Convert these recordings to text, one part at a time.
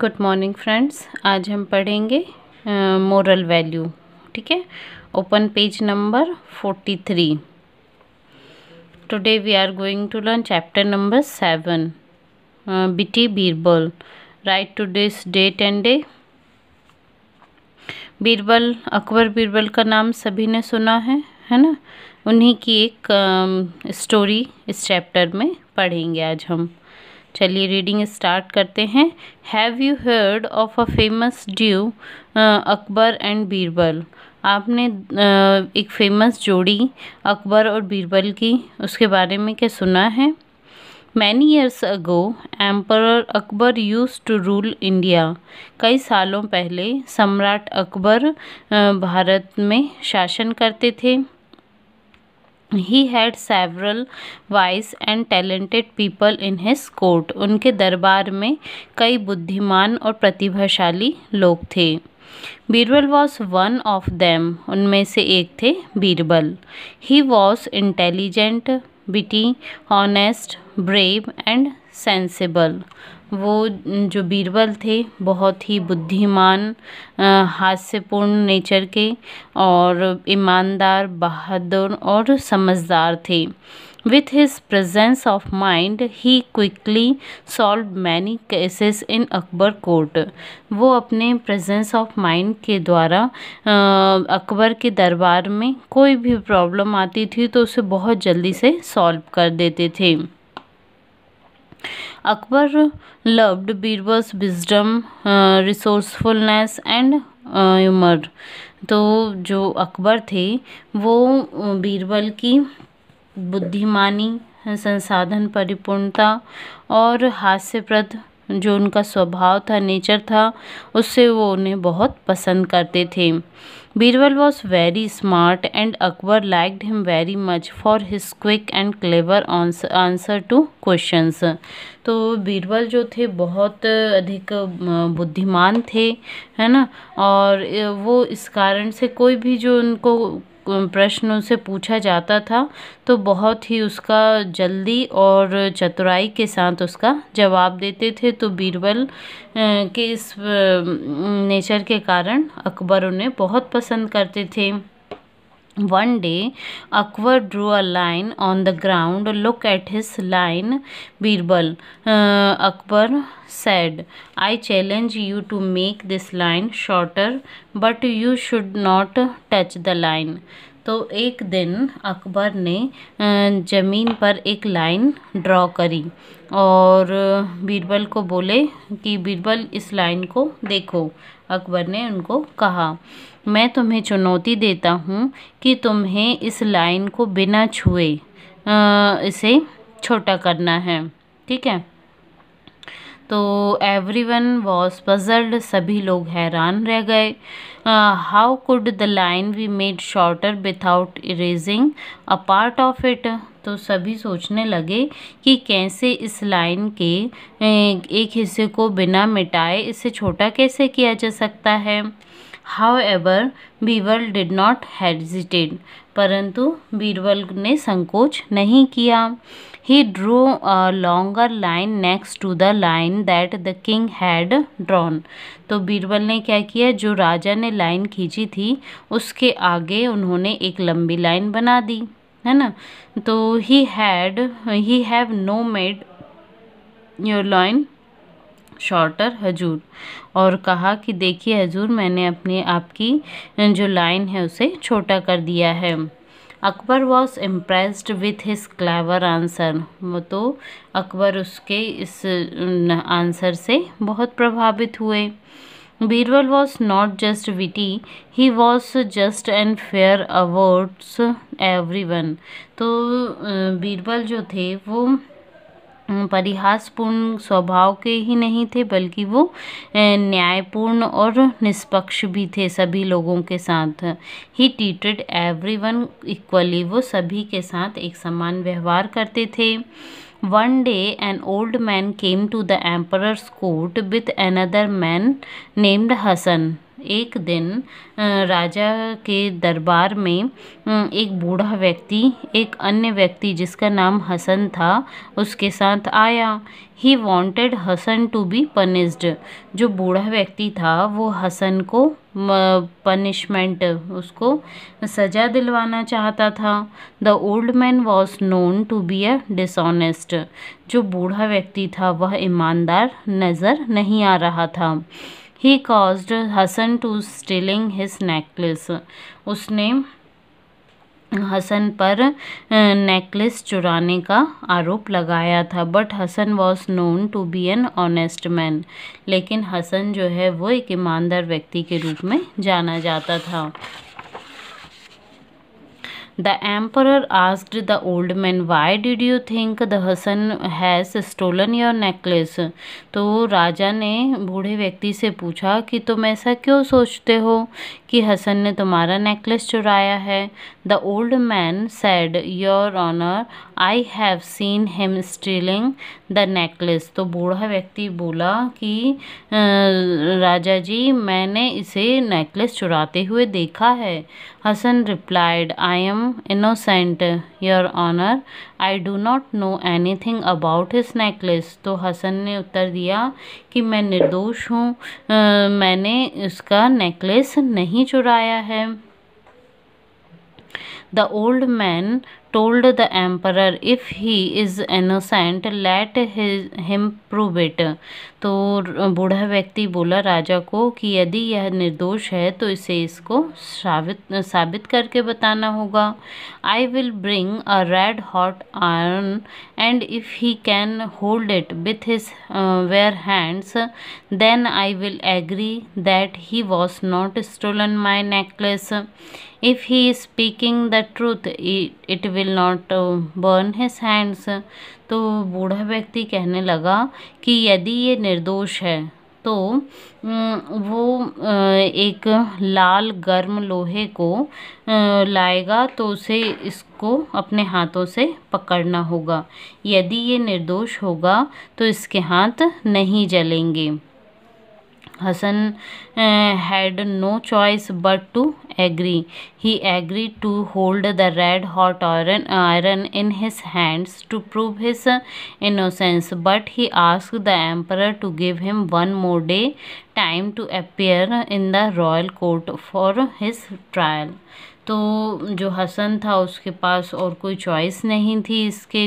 Good morning friends आज हम पढ़ेंगे मोरल वैल्यू ठीक है open page number forty three today we are going to learn chapter number seven witty Birbal write to this date and day Birbal Akbar Birbal का नाम सभी ने सुना है है ना उन्हीं की एक स्टोरी इस चैप्टर में पढ़ेंगे आज हम चलिए रीडिंग स्टार्ट करते हैं have you heard of a famous duo Akbar and Birbal आपने uh, एक फेमस जोड़ी अकबर और बीरबल की उसके बारे में क्या सुना है many years ago emperor Akbar used to rule India कई सालों पहले सम्राट अकबर uh, भारत में शासन करते थे he had several wise and talented people in his court उनके दरबार में कई बुद्धिमान और प्रतिभाशाली लोग थे Birbal was one of them उनमें से एक थे Birbal he was intelligent witty honest brave and sensible वो जो बीरबल थे बहुत ही बुद्धिमान हास्यपूर्ण नेचर के और ईमानदार बहादुर और समझदार थे with his presence of mind he quickly solve many cases in Akbar court वो अपने प्रजेंस ऑफ माइंड के द्वारा अकबर के दरबार में कोई भी प्रॉब्लम आती थी तो उसे बहुत जल्दी से सॉल्व कर देते थे Akbar loved Birbal's wisdom resourcefulness and humour तो जो अकबर थे वो uh, बीरबल की बुद्धिमानी संसाधन परिपूर्णता और हास्यप्रद जो उनका स्वभाव था नेचर था उससे वो उन्हें बहुत पसंद करते थे Birbal was very smart and Akbar liked him very much for his quick and clever answer to questions तो बीरबल जो थे बहुत अधिक बुद्धिमान थे है ना और वो इस कारण से कोई भी जो उनको प्रश्न उनसे पूछा जाता था तो बहुत ही उसका जल्दी और चतुराई के साथ उसका जवाब देते थे तो बीरबल के इस नेचर के कारण अकबर उन्हें बहुत पसंद करते थे One day, Akbar drew a line on the ground. Look at his line, Birbal. Uh, Akbar said, I challenge you to make this line shorter, but you should not touch the line. तो एक दिन अकबर ने ज़मीन पर एक line draw करी और बीरबल को बोले कि बीरबल इस लाइन को देखो अकबर ने उनको कहा मैं तुम्हें चुनौती देता हूँ कि तुम्हें इस लाइन को बिना छुए इसे छोटा करना है ठीक है तो एवरी वन वॉज पजल्ड सभी लोग हैरान रह गए how could the line be made shorter without erasing a part of it तो सभी सोचने लगे कि कैसे इस लाइन के एक हिस्से को बिना मिटाए इसे छोटा कैसे किया जा सकता है however Birbal did not hesitate परंतु बीरबल ने संकोच नहीं किया He drew a longer line next to the line that the king had drawn. तो बीरबल ने क्या किया जो राजा ने लाइन खींची थी उसके आगे उन्होंने एक लंबी लाइन बना दी है ना तो he had he have no made your line shorter हजूर और कहा कि देखिए हजूर मैंने अपने आपकी जो लाइन है उसे छोटा कर दिया है Akbar was impressed with his clever answer तो अकबर उसके इस आंसर से बहुत प्रभावित हुए Birbal was not just witty he was just and fair awards everyone तो बीरबल जो थे वो परिहासपूर्ण स्वभाव के ही नहीं थे बल्कि वो न्यायपूर्ण और निष्पक्ष भी थे सभी लोगों के साथ he treated everyone equally वो सभी के साथ एक समान व्यवहार करते थे one day an old man came to the emperor court with another man named Hasan एक दिन राजा के दरबार में एक बूढ़ा व्यक्ति एक अन्य व्यक्ति जिसका नाम हसन था उसके साथ आया he wanted Hasan to be punished जो बूढ़ा व्यक्ति था वो हसन को पनिशमेंट उसको सज़ा दिलवाना चाहता था the old man was known to be a dishonest जो बूढ़ा व्यक्ति था वह ईमानदार नज़र नहीं आ रहा था he accused Hasan to stealing his necklace उसने हसन पर नेकलेस चुराने का आरोप लगाया था but Hasan was known to be an honest man लेकिन हसन जो है वो एक ईमानदार व्यक्ति के रूप में जाना जाता था the emperor asked the old man why did you think the Hasan has stolen your necklace तो राजा ने बूढ़े व्यक्ति से पूछा कि तुम ऐसा क्यों सोचते हो कि हसन ने तुम्हारा नेकलेस चुराया है the old man said your honour I have seen him stealing the necklace तो बूढ़ा व्यक्ति बोला कि राजा जी मैंने इसे नेकलेस चुराते हुए देखा है Hasan replied I am innocent your honour I do not know anything about his necklace तो हसन ने उत्तर दिया कि मैं निर्दोष हूँ मैंने इसका नेकलेस नहीं चुराया है the old man told the emperor if he is innocent let his, him prove it तो बूढ़ा व्यक्ति बोला राजा को कि यदि यह निर्दोष है तो इसे इसको साबित साबित करके बताना होगा I will bring a red hot iron and if he can hold it with his bare hands then I will agree that he was not stolen my necklace if he is speaking the truth it will will not burn his hands तो बूढ़ा व्यक्ति कहने लगा कि यदि ये निर्दोष है तो वो एक लाल गर्म लोहे को लाएगा तो उसे इसको अपने हाथों से पकड़ना होगा यदि ये निर्दोष होगा तो इसके हाथ नहीं जलेंगे Hassan uh, had no choice but to agree. He agreed to hold the red hot iron, iron in his hands to prove his eh, innocence, but he asked the emperor to give him one more day time to appear in the royal court for his trial. तो जो हसन था उसके पास और कोई choice नहीं थी इसके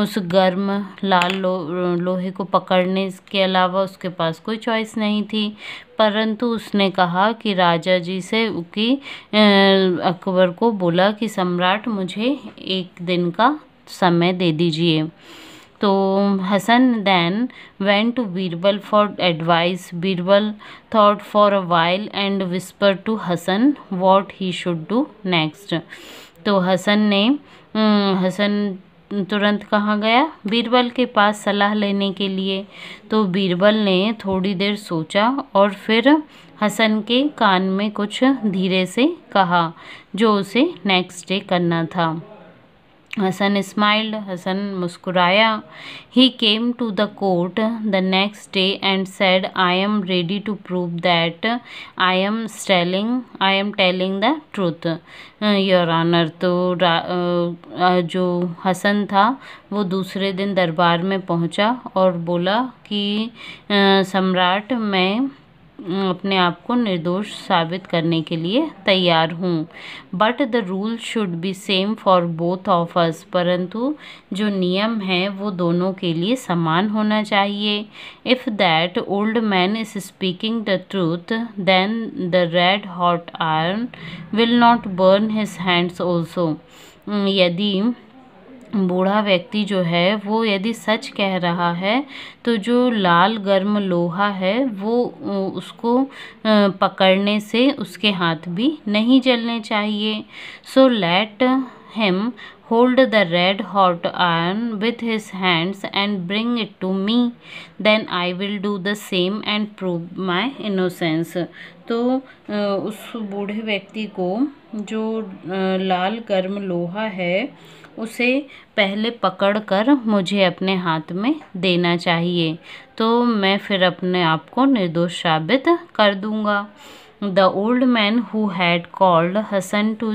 उस गर्म लाल लो लोहे को पकड़ने के अलावा उसके पास कोई चॉइस नहीं थी परंतु उसने कहा कि राजा जी से कि अकबर को बोला कि सम्राट मुझे एक दिन का समय दे दीजिए तो Hasan then went to Birbal for advice Birbal thought for a while and whisper to Hasan what he should do next तो हसन ने हम्म, हसन तुरंत कहाँ गया बीरबल के पास सलाह लेने के लिए तो बीरबल ने थोड़ी देर सोचा और फिर हसन के कान में कुछ धीरे से कहा जो उसे नेक्स्ट डे करना था हसन स्माइल्ड हसन मुस्कुराया he came to the court the next day and said I am ready to prove that I am stealing I am telling the truth your honour तो uh, uh, जो हसन था वो दूसरे दिन दरबार में पहुंचा और बोला कि uh, सम्राट मैं अपने आप को निर्दोष साबित करने के लिए तैयार हूँ but the rule should be same for both of us परंतु जो नियम है वो दोनों के लिए समान होना चाहिए if that old man is speaking the truth then the red hot iron will not burn his hands also यदि बूढ़ा व्यक्ति जो है वो यदि सच कह रहा है तो जो लाल गर्म लोहा है वो उसको पकड़ने से उसके हाथ भी नहीं जलने चाहिए so let him Hold the red hot iron with his hands and bring it to me. Then I will do the same and prove my innocence. to us बूढ़े vyakti ko jo lal गर्म loha hai उसे पहले पकड़कर मुझे अपने हाथ में देना चाहिए तो मैं फिर अपने आप को निर्दोष साबित कर दूंगा the old man who had called Hasan to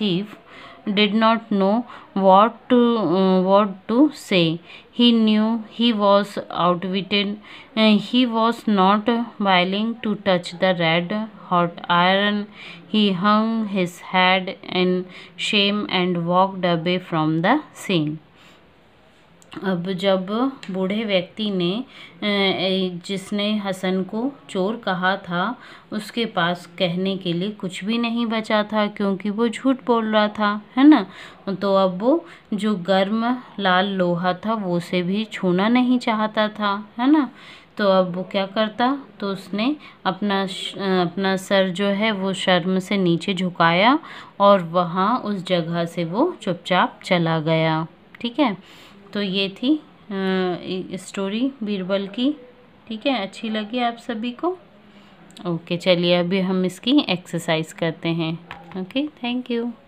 thief did not know what to uh, what to say he knew he was outwitted and uh, he was not willing to touch the red hot iron he hung his head in shame and walked away from the scene अब जब बूढ़े व्यक्ति ने जिसने हसन को चोर कहा था उसके पास कहने के लिए कुछ भी नहीं बचा था क्योंकि वो झूठ बोल रहा था है ना तो अब वो जो गर्म लाल लोहा था वो से भी छूना नहीं चाहता था है ना तो अब वो क्या करता तो उसने अपना अपना सर जो है वो शर्म से नीचे झुकाया और वहाँ उस जगह से वो चुपचाप चला गया ठीक है तो ये थी स्टोरी बीरबल की ठीक है अच्छी लगी आप सभी को ओके चलिए अभी हम इसकी एक्सरसाइज करते हैं ओके थैंक यू